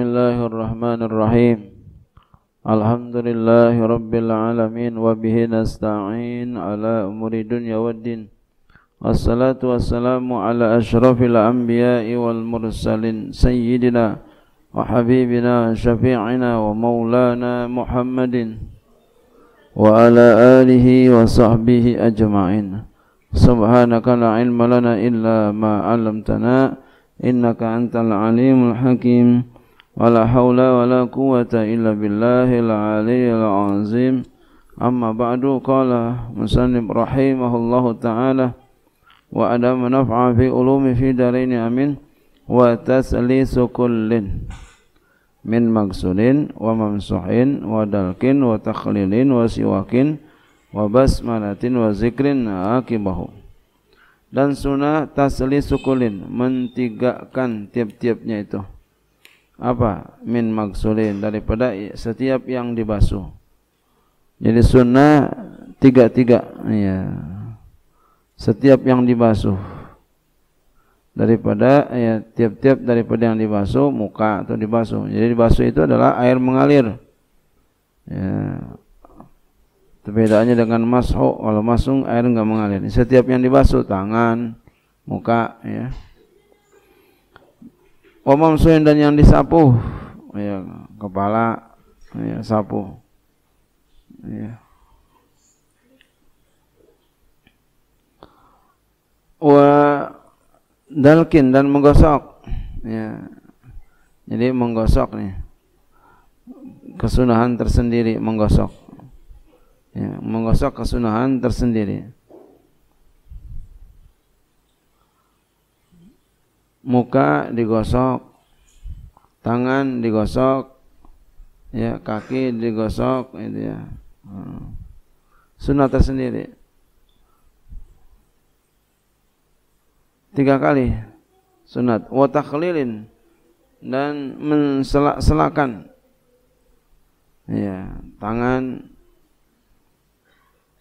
Bismillahirrahmanirrahim Alhamdulillahi Rabbil Alamin Wabihi nasta'in ala umuri dunya waddin Assalatu wassalamu ala ashrafil anbiya'i wal mursalin Sayyidina wa habibina syafi'ina wa maulana Muhammadin Wa ala alihi wa sahbihi ajma'in Subhanaka la ilma lana illa ma'alamtana Innaka antal alimul hakim ولا حول ولا قوة إلا بالله العلي العظيم أما بعد قال مسلم رحمه الله تعالى وأدام نفع في علوم في دارين أمين وتسليس كل من مقصود وممسوح ودلك وتخليل وسواك وبسملة وذكر عاقبه dan sunnah tasli sukulin mentigakkan tiap-tiapnya itu apa min maksulin daripada setiap yang dibasuh jadi sunnah tiga tiga ya setiap yang dibasuh daripada ya tiap-tiap daripada yang dibasuh muka atau dibasuh jadi dibasuh itu adalah air mengalir ya itu dengan masuk kalau masuk air enggak mengalir setiap yang dibasuh tangan muka ya Omam suin dan yang disapu ya kepala ya sapu ya wa dalkin dan menggosok ya jadi menggosok nih kesunahan tersendiri menggosok ya menggosok kesunahan tersendiri muka digosok, tangan digosok, ya kaki digosok itu ya. sunat hmm. Sunnah tersendiri. Tiga kali sunat watak takhlilin dan menselak-selakan ya tangan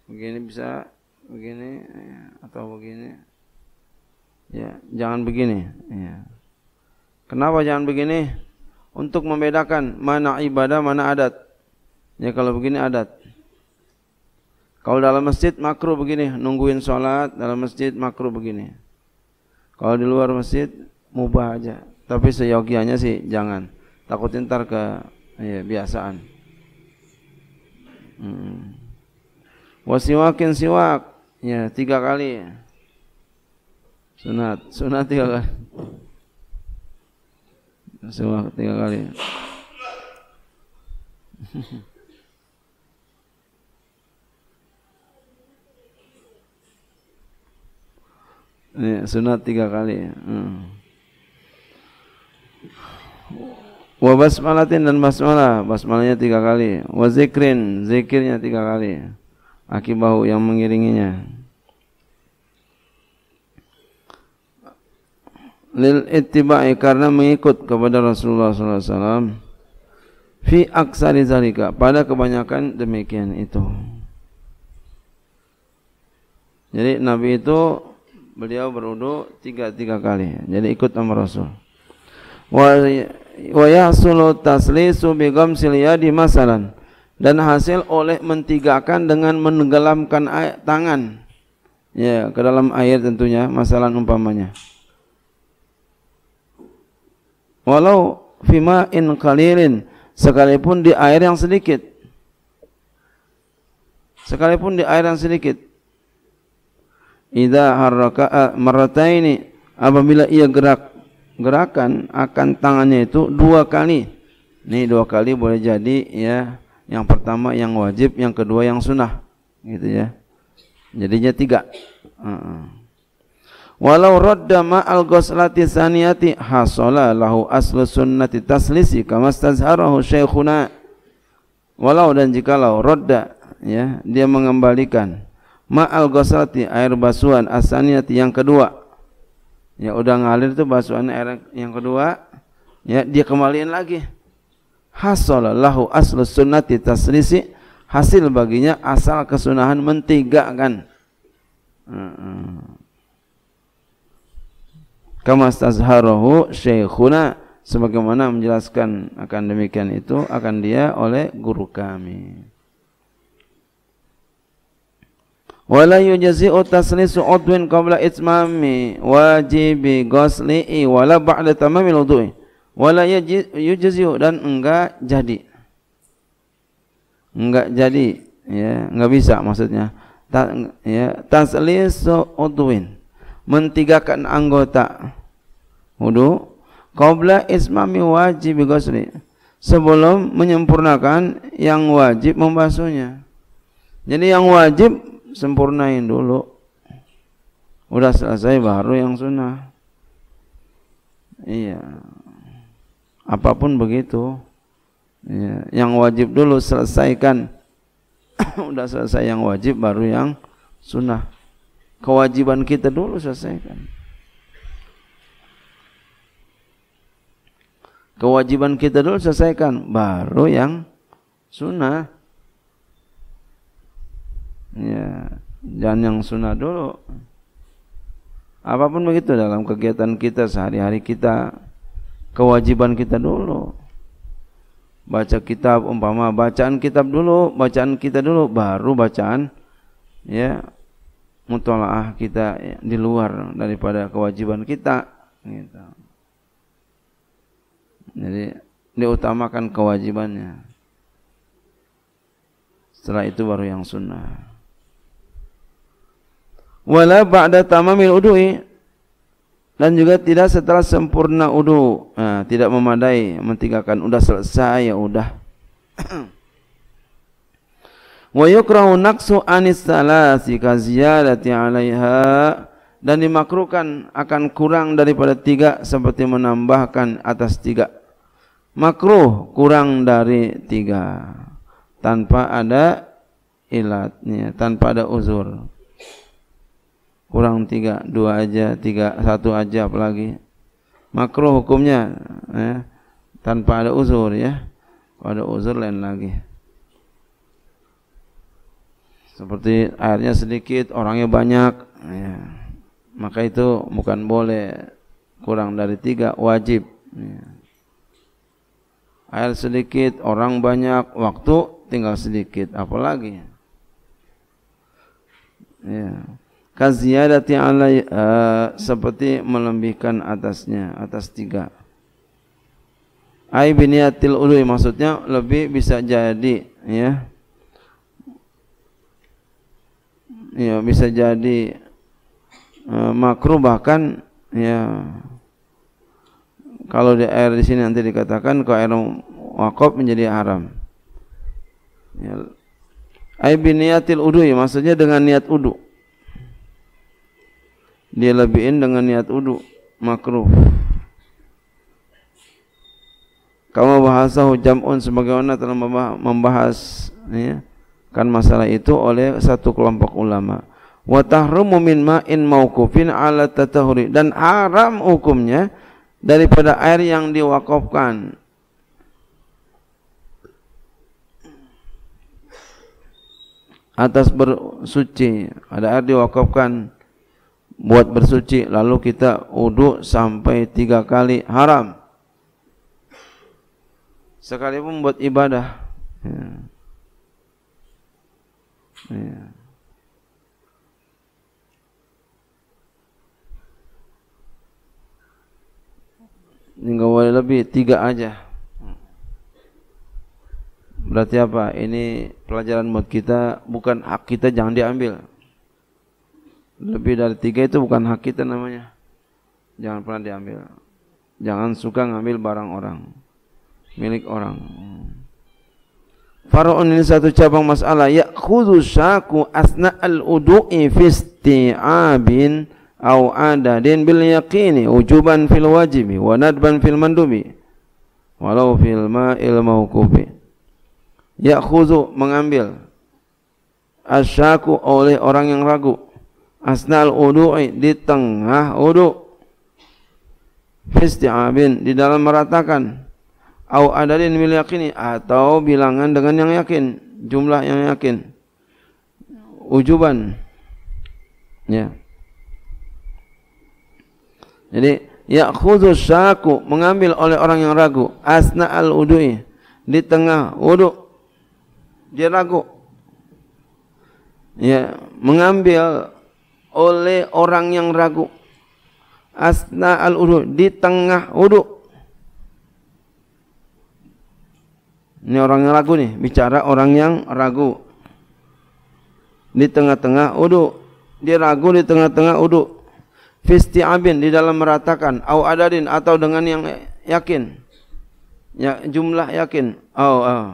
begini bisa begini ya, atau begini Ya, jangan begini. Ya. Kenapa jangan begini? Untuk membedakan mana ibadah, mana adat. Ya kalau begini adat. Kalau dalam masjid makruh begini, nungguin sholat dalam masjid makruh begini. Kalau di luar masjid mubah aja. Tapi seyogianya sih jangan. Takut ntar ke ya, biasaan. Hmm. Wasiwakin siwak, ya tiga kali. Sunat, sunat tiga kali. semua tiga kali. Ini sunat tiga kali. Hmm. Wa basmalatin dan basmalah, basmalahnya tiga kali. Wa zikrin, zikirnya tiga kali. Akibahu yang mengiringinya. lil ittiba'i karena mengikut kepada Rasulullah sallallahu alaihi wasallam fi aksari zalika pada kebanyakan demikian itu. Jadi Nabi itu beliau berwudu tiga tiga kali. Jadi ikut sama Rasul. Wa wa yasulu taslisu bi ghamsil yadi masalan dan hasil oleh mentigakan dengan menenggelamkan tangan ya ke dalam air tentunya masalah umpamanya. walau fima in kalilin sekalipun di air yang sedikit sekalipun di air yang sedikit idza harraka eh, marrataini apabila ia gerak gerakan akan tangannya itu dua kali ini dua kali boleh jadi ya yang pertama yang wajib yang kedua yang sunnah gitu ya jadinya tiga uh -uh. Walau radda ma'al ghuslati saniyati hasala lahu aslu sunnati taslisi kama stazharahu syekhuna. Walau dan jikalau radda ya dia mengembalikan ma'al ghuslati air basuhan asaniyati yang kedua. Ya udah ngalir tuh basuhan air yang kedua ya dia kembaliin lagi. Hasala lahu aslu sunnati taslisi hasil baginya asal kesunahan mentiga Hmm. hmm kama stazharahu syekhuna sebagaimana menjelaskan akan demikian itu akan dia oleh guru kami wala yujzi'u taslisu udwin qabla itmami wajibi ghusli'i wala ba'da tamamil wudu'i wala yujzi'u dan enggak jadi enggak jadi ya enggak bisa maksudnya Ta, ya taslisu udwin mentigakan anggota wudu qabla ismami wajib ghusli sebelum menyempurnakan yang wajib membasuhnya. Jadi yang wajib sempurnain dulu. Udah selesai baru yang sunnah. Iya. Apapun begitu. Iya. Yang wajib dulu selesaikan. Udah selesai yang wajib baru yang sunnah. Kewajiban kita dulu selesaikan. kewajiban kita dulu selesaikan baru yang sunnah ya jangan yang sunnah dulu apapun begitu dalam kegiatan kita sehari-hari kita kewajiban kita dulu baca kitab umpama bacaan kitab dulu bacaan kita dulu baru bacaan ya mutolaah kita di luar daripada kewajiban kita gitu jadi diutamakan kewajibannya. Setelah itu baru yang sunnah. Wala ba'da tamamil udu'i dan juga tidak setelah sempurna udhu, nah, tidak memadai mentigakan udah selesai ya udah wa yukrahu naqsu anis salasi ka 'alaiha dan dimakruhkan akan kurang daripada tiga seperti menambahkan atas tiga makruh kurang dari tiga tanpa ada ilatnya tanpa ada uzur kurang tiga dua aja tiga satu aja apalagi makruh hukumnya ya, tanpa ada uzur ya pada ada uzur lain lagi seperti airnya sedikit orangnya banyak ya. maka itu bukan boleh kurang dari tiga wajib ya air sedikit, orang banyak, waktu tinggal sedikit, apalagi. Ya. Kaziyadati alai uh, seperti melebihkan atasnya, atas tiga. Ai biniatil ului maksudnya lebih bisa jadi ya. Ya bisa jadi uh, makruh bahkan ya kalau di air di sini nanti dikatakan kalau air wakaf menjadi haram ya. Aibin niatil udu ya, maksudnya dengan niat udu dia lebihin dengan niat udu makruh kamu bahasahu jam'un sebagaimana telah membahas ya, kan masalah itu oleh satu kelompok ulama Watahrumumin min ma'in mauqufin ala tatahuri dan haram hukumnya daripada air yang diwakafkan. atas bersuci ada air diwakafkan buat bersuci lalu kita uduk sampai tiga kali haram sekalipun buat ibadah ya. Ya. nggak boleh lebih tiga aja berarti apa ini pelajaran buat kita bukan hak kita jangan diambil lebih dari tiga itu bukan hak kita namanya jangan pernah diambil jangan suka ngambil barang orang milik orang Faraun ini satu cabang masalah ya khudu syaku asna al udu'i fi isti'abin au adadin bil yaqini ujuban fil wajibi wa nadban fil mandubi walau fil ma'il mauqufi ya'khudhu mengambil asyaku oleh orang yang ragu asnal udu'i di tengah udu fisti'abin di dalam meratakan au adadin bil yaqini atau bilangan dengan yang yakin jumlah yang yakin ujuban ya yeah. Jadi ya khusus syaku mengambil oleh orang yang ragu asna al udui di tengah wudu dia ragu ya mengambil oleh orang yang ragu asna al udu di tengah wudu ini orang yang ragu nih bicara orang yang ragu di tengah-tengah wudu dia ragu di tengah-tengah wudu Fisti'abin di dalam meratakan au adadin atau dengan yang yakin. Ya, jumlah yakin. Au au.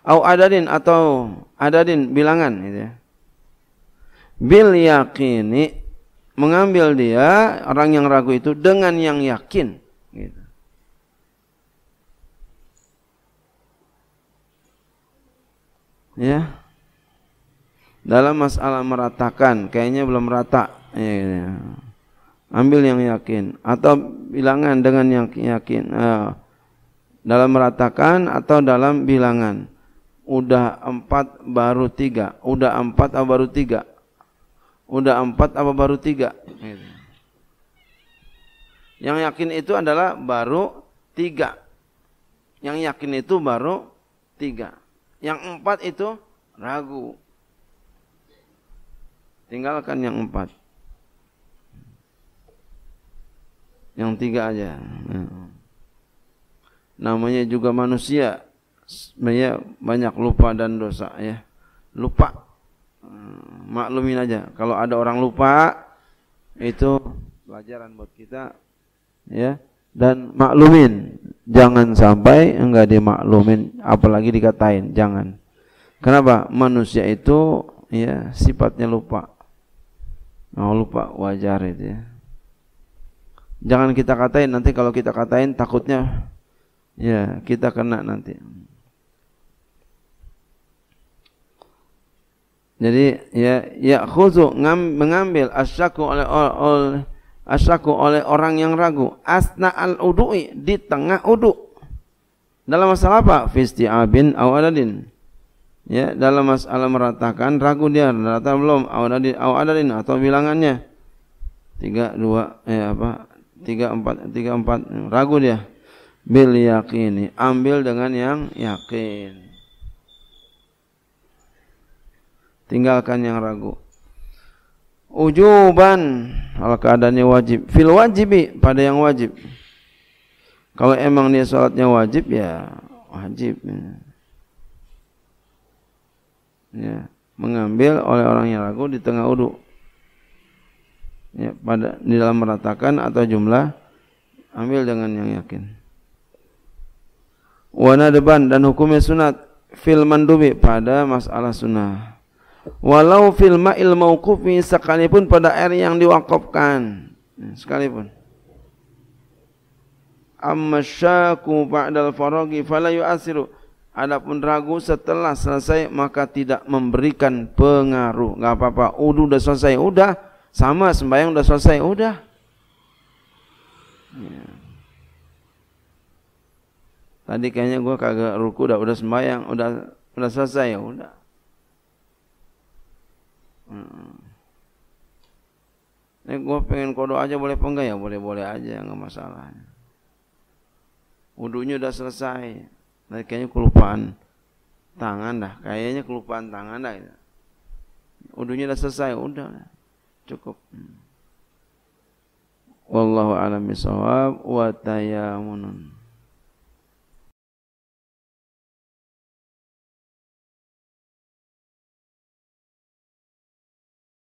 Au adadin atau adadin bilangan gitu ya. Bil yaqini mengambil dia orang yang ragu itu dengan yang yakin gitu. ya dalam masalah meratakan kayaknya belum rata ya, gitu ya ambil yang yakin atau bilangan dengan yang yakin uh, dalam meratakan atau dalam bilangan udah empat baru tiga udah empat apa baru tiga udah empat apa baru tiga gitu. yang yakin itu adalah baru tiga yang yakin itu baru tiga yang empat itu ragu tinggalkan yang empat Yang tiga aja. Ya. Namanya juga manusia. banyak banyak lupa dan dosa ya. Lupa. Hmm, maklumin aja. Kalau ada orang lupa, itu pelajaran buat kita. Ya. Dan maklumin. Jangan sampai enggak dimaklumin. Apalagi dikatain. Jangan. Kenapa? Manusia itu ya sifatnya lupa. Mau oh, lupa wajar itu ya. Jangan kita katain nanti kalau kita katain takutnya ya kita kena nanti. Jadi ya ya khuzu ngam, mengambil asyaku oleh oleh asyaku oleh orang yang ragu asna al udui di tengah udu. Dalam masalah apa? fisti abin awadadin Ya, dalam masalah meratakan ragu dia rata belum awadadin awadadin atau bilangannya. tiga dua ya apa? tiga empat tiga empat ragu dia bil yakini ambil dengan yang yakin tinggalkan yang ragu ujuban kalau keadaannya wajib fil wajibi pada yang wajib kalau emang dia sholatnya wajib ya wajib ya. mengambil oleh orang yang ragu di tengah uduk ya, pada di dalam meratakan atau jumlah ambil dengan yang yakin wana deban dan hukumnya sunat fil mandubi pada masalah sunnah walau fil ma'il mauqufi sekalipun pada air yang diwakafkan ya, sekalipun amma syaku ba'dal faragi fala yu'asiru Adapun ragu setelah selesai maka tidak memberikan pengaruh. Enggak apa-apa. Udah udah selesai, udah sama sembahyang udah selesai, udah. Ya. Tadi kayaknya gue kagak ruku udah udah sembahyang, udah udah selesai ya udah. Hmm. Ini eh, gue pengen kodo aja boleh pengen ya? Boleh-boleh aja, enggak masalah. Wudunya udah selesai. Nah, kayaknya kelupaan tangan dah. Kayaknya kelupaan tangan dah. Wudunya udah selesai, udah cukup hmm. wallahu alam bishawab wa tayamunun